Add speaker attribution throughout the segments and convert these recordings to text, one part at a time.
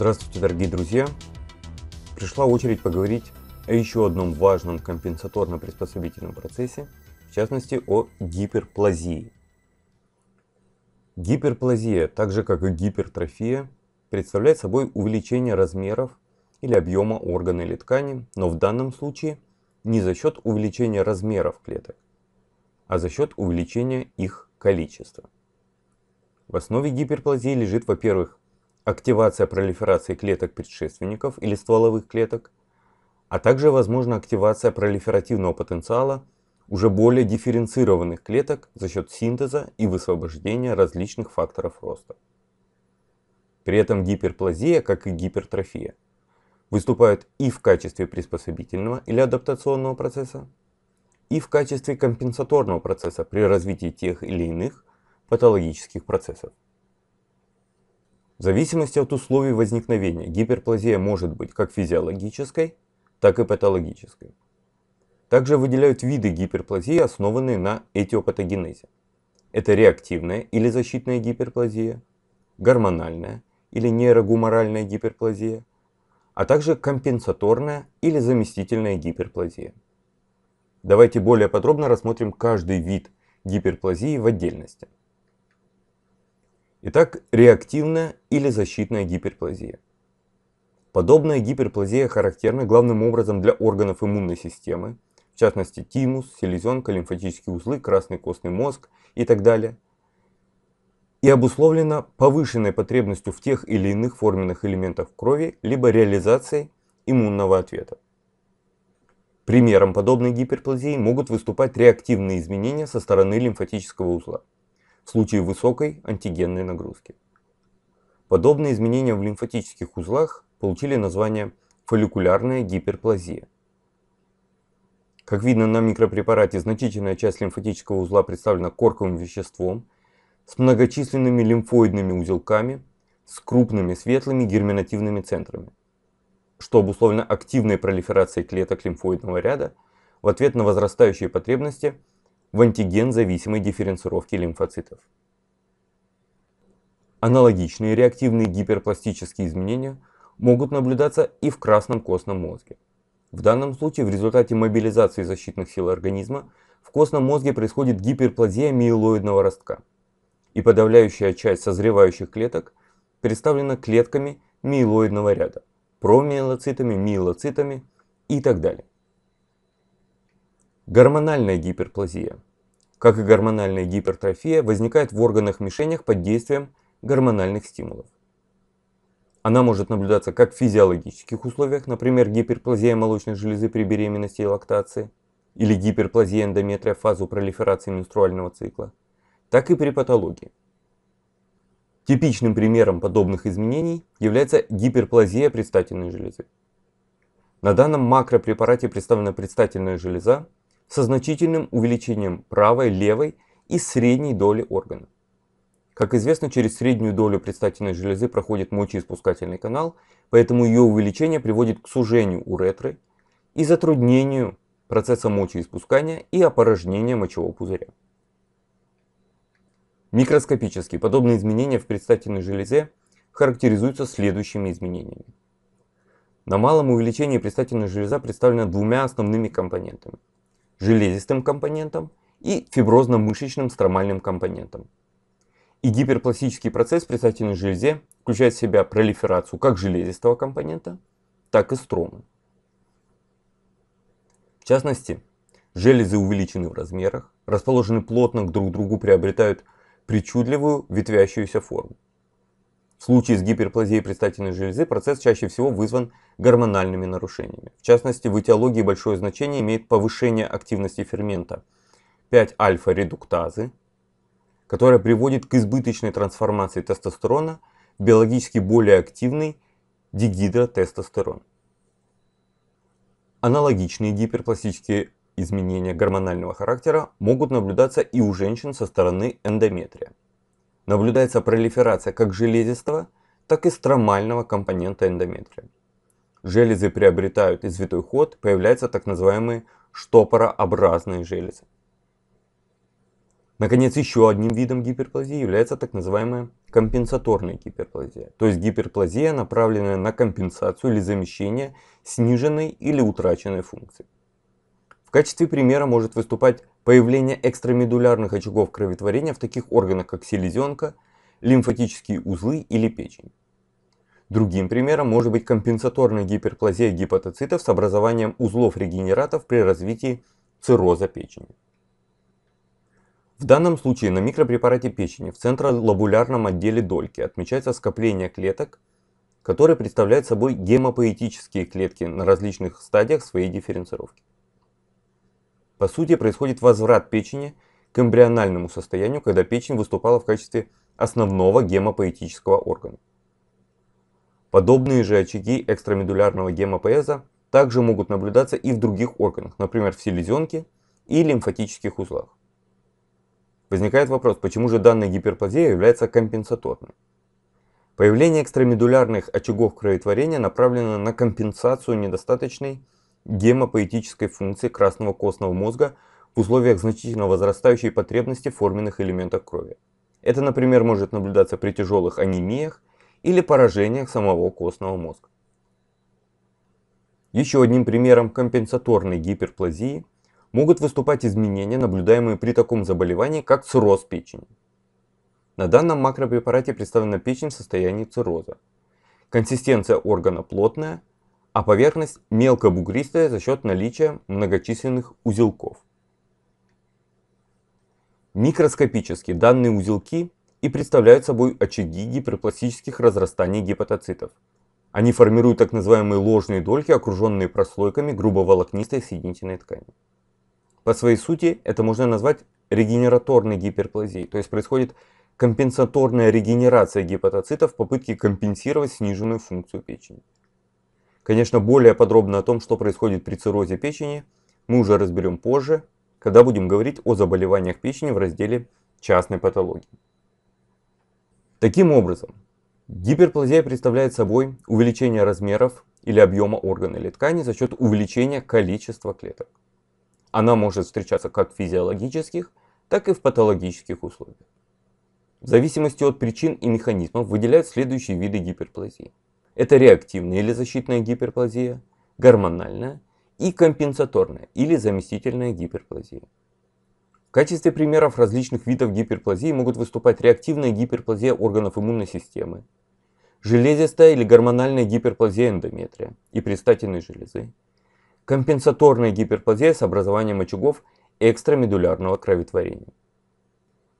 Speaker 1: Здравствуйте, дорогие друзья! Пришла очередь поговорить о еще одном важном компенсаторно-приспособительном процессе, в частности о гиперплазии. Гиперплазия, так же как и гипертрофия, представляет собой увеличение размеров или объема органа или ткани, но в данном случае не за счет увеличения размеров клеток, а за счет увеличения их количества. В основе гиперплазии лежит, во-первых, активация пролиферации клеток предшественников или стволовых клеток, а также возможна активация пролиферативного потенциала уже более дифференцированных клеток за счет синтеза и высвобождения различных факторов роста. При этом гиперплазия, как и гипертрофия, выступают и в качестве приспособительного или адаптационного процесса, и в качестве компенсаторного процесса при развитии тех или иных патологических процессов. В зависимости от условий возникновения гиперплазия может быть как физиологической, так и патологической. Также выделяют виды гиперплазии, основанные на этиопатогенезе. Это реактивная или защитная гиперплазия, гормональная или нейрогуморальная гиперплазия, а также компенсаторная или заместительная гиперплазия. Давайте более подробно рассмотрим каждый вид гиперплазии в отдельности. Итак, реактивная или защитная гиперплазия. Подобная гиперплазия характерна главным образом для органов иммунной системы, в частности тимус, селезенка, лимфатические узлы, красный костный мозг и так далее, и обусловлена повышенной потребностью в тех или иных форменных элементах крови, либо реализацией иммунного ответа. Примером подобной гиперплазии могут выступать реактивные изменения со стороны лимфатического узла в случае высокой антигенной нагрузки. Подобные изменения в лимфатических узлах получили название фолликулярная гиперплазия. Как видно на микропрепарате, значительная часть лимфатического узла представлена корковым веществом с многочисленными лимфоидными узелками с крупными светлыми герминативными центрами, что обусловлено активной пролиферацией клеток лимфоидного ряда в ответ на возрастающие потребности – в антиген-зависимой дифференцировке лимфоцитов. Аналогичные реактивные гиперпластические изменения могут наблюдаться и в красном костном мозге. В данном случае в результате мобилизации защитных сил организма в костном мозге происходит гиперплазия миелоидного ростка, и подавляющая часть созревающих клеток представлена клетками миелоидного ряда, промиелоцитами, миелоцитами и так далее. Гормональная гиперплазия. Как и гормональная гипертрофия, возникает в органах-мишенях под действием гормональных стимулов. Она может наблюдаться как в физиологических условиях, например, гиперплазия молочной железы при беременности и лактации, или гиперплазия эндометрия в фазу пролиферации менструального цикла, так и при патологии. Типичным примером подобных изменений является гиперплазия предстательной железы. На данном макропрепарате представлена предстательная железа, со значительным увеличением правой, левой и средней доли органа. Как известно, через среднюю долю предстательной железы проходит мочеиспускательный канал, поэтому ее увеличение приводит к сужению уретры и затруднению процесса мочеиспускания и опорожнения мочевого пузыря. Микроскопически подобные изменения в предстательной железе характеризуются следующими изменениями. На малом увеличении предстательная железа представлена двумя основными компонентами – железистым компонентом и фиброзно-мышечным стромальным компонентом. И гиперпластический процесс при предстательной железе включает в себя пролиферацию как железистого компонента, так и стромы. В частности, железы увеличены в размерах, расположены плотно к друг другу, приобретают причудливую ветвящуюся форму. В случае с гиперплазией предстательной железы процесс чаще всего вызван гормональными нарушениями. В частности, в этиологии большое значение имеет повышение активности фермента 5-альфа-редуктазы, которая приводит к избыточной трансформации тестостерона в биологически более активный дигидротестостерон. Аналогичные гиперпластические изменения гормонального характера могут наблюдаться и у женщин со стороны эндометрия наблюдается пролиферация как железистого, так и стромального компонента эндометрия. Железы приобретают извитой ход, появляются так называемые штопорообразные железы. Наконец, еще одним видом гиперплазии является так называемая компенсаторная гиперплазия, то есть гиперплазия, направленная на компенсацию или замещение сниженной или утраченной функции. В качестве примера может выступать появление экстрамедулярных очагов кроветворения в таких органах, как селезенка, лимфатические узлы или печень. Другим примером может быть компенсаторная гиперплазия гепатоцитов с образованием узлов-регенератов при развитии цирроза печени. В данном случае на микропрепарате печени в центролобулярном отделе дольки отмечается скопление клеток, которые представляют собой гемопоэтические клетки на различных стадиях своей дифференцировки. По сути, происходит возврат печени к эмбриональному состоянию, когда печень выступала в качестве основного гемопоэтического органа. Подобные же очаги экстрамедулярного гемопоэза также могут наблюдаться и в других органах, например, в селезенке и лимфатических узлах. Возникает вопрос, почему же данная гиперплазия является компенсаторной? Появление экстрамедулярных очагов кроветворения направлено на компенсацию недостаточной гемопоэтической функции красного костного мозга в условиях значительно возрастающей потребности форменных элементов крови. Это, например, может наблюдаться при тяжелых анемиях или поражениях самого костного мозга. Еще одним примером компенсаторной гиперплазии могут выступать изменения, наблюдаемые при таком заболевании, как цирроз печени. На данном макропрепарате представлена печень в состоянии цирроза. Консистенция органа плотная, а поверхность мелко бугристая за счет наличия многочисленных узелков. Микроскопически данные узелки и представляют собой очаги гиперпластических разрастаний гепатоцитов. Они формируют так называемые ложные дольки, окруженные прослойками грубоволокнистой соединительной ткани. По своей сути это можно назвать регенераторной гиперплазией, то есть происходит компенсаторная регенерация гепатоцитов в попытке компенсировать сниженную функцию печени. Конечно, более подробно о том, что происходит при циррозе печени, мы уже разберем позже, когда будем говорить о заболеваниях печени в разделе частной патологии. Таким образом, гиперплазия представляет собой увеличение размеров или объема органа или ткани за счет увеличения количества клеток. Она может встречаться как в физиологических, так и в патологических условиях. В зависимости от причин и механизмов выделяют следующие виды гиперплазии. Это реактивная или защитная гиперплазия, гормональная и компенсаторная или заместительная гиперплазия. В качестве примеров различных видов гиперплазии могут выступать реактивная гиперплазия органов иммунной системы, железистая или гормональная гиперплазия эндометрия и предстательной железы, компенсаторная гиперплазия с образованием очагов экстрамедулярного кроветворения.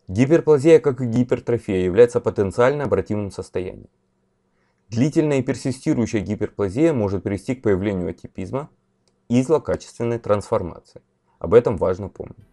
Speaker 1: Гиперплазия, как и гипертрофия, является потенциально обратимым состоянием. Длительная и персистирующая гиперплазия может привести к появлению атипизма и злокачественной трансформации. Об этом важно помнить.